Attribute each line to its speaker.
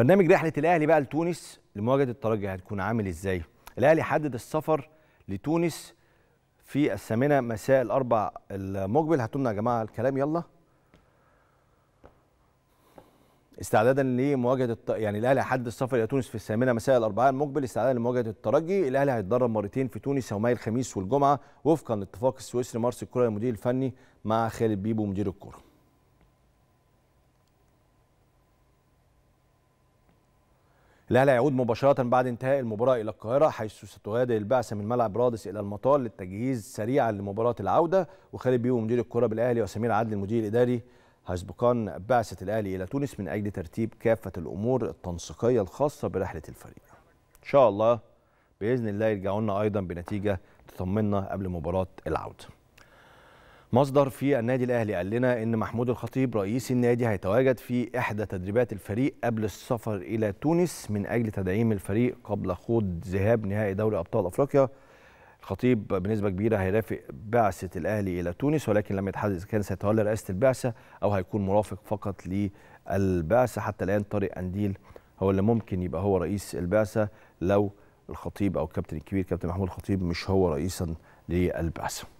Speaker 1: برنامج رحله الاهلي بقى لتونس لمواجهه الترجي هتكون عامل ازاي؟ الاهلي حدد السفر لتونس في الثامنه مساء الاربع المقبل هاتوا يا جماعه الكلام يلا استعدادا لمواجهه الت... يعني الاهلي حدد السفر الى تونس في الثامنه مساء الاربعاء المقبل استعدادا لمواجهه الترجي الاهلي هيتدرب مرتين في تونس يومي الخميس والجمعه وفقا لاتفاق السويسري مارس الكره المدير الفني مع خالد بيبو مدير الكره الاهلي هيعود مباشره بعد انتهاء المباراه الى القاهره حيث ستغادر البعثه من ملعب رادس الى المطار للتجهيز سريعا لمباراه العوده وخالد بيو مدير الكره بالاهلي وسمير عدلي المدير الاداري هيسبقان بعثه الاهلي الى تونس من اجل ترتيب كافه الامور التنسيقيه الخاصه برحله الفريق. ان شاء الله باذن الله يرجعوا لنا ايضا بنتيجه تطمنا قبل مباراه العوده. مصدر في النادي الاهلي قال لنا ان محمود الخطيب رئيس النادي هيتواجد في احدى تدريبات الفريق قبل السفر الى تونس من اجل تدعيم الفريق قبل خوض ذهاب نهائي دوري ابطال افريقيا الخطيب بنسبه كبيره هيرافق بعثه الاهلي الى تونس ولكن لم يتحدد اذا كان سيتولى رئاسه البعثه او هيكون مرافق فقط للبعثه حتى الان طارق انديل هو اللي ممكن يبقى هو رئيس البعثه لو الخطيب او الكابتن الكبير كابتن محمود الخطيب مش هو رئيسا للبعثه